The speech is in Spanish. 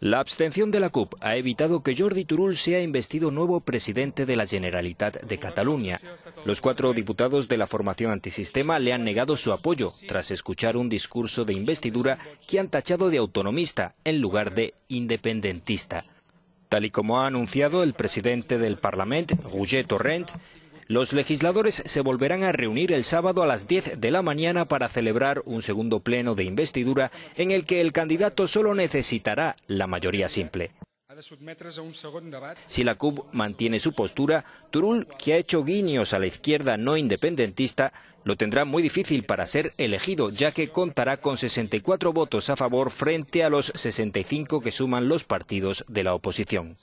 La abstención de la CUP ha evitado que Jordi Turull sea investido nuevo presidente de la Generalitat de Cataluña. Los cuatro diputados de la formación antisistema le han negado su apoyo tras escuchar un discurso de investidura que han tachado de autonomista en lugar de independentista. Tal y como ha anunciado el presidente del Parlamento, Roger Torrent, los legisladores se volverán a reunir el sábado a las 10 de la mañana para celebrar un segundo pleno de investidura en el que el candidato solo necesitará la mayoría simple. Si la CUP mantiene su postura, Turul, que ha hecho guiños a la izquierda no independentista, lo tendrá muy difícil para ser elegido, ya que contará con 64 votos a favor frente a los 65 que suman los partidos de la oposición.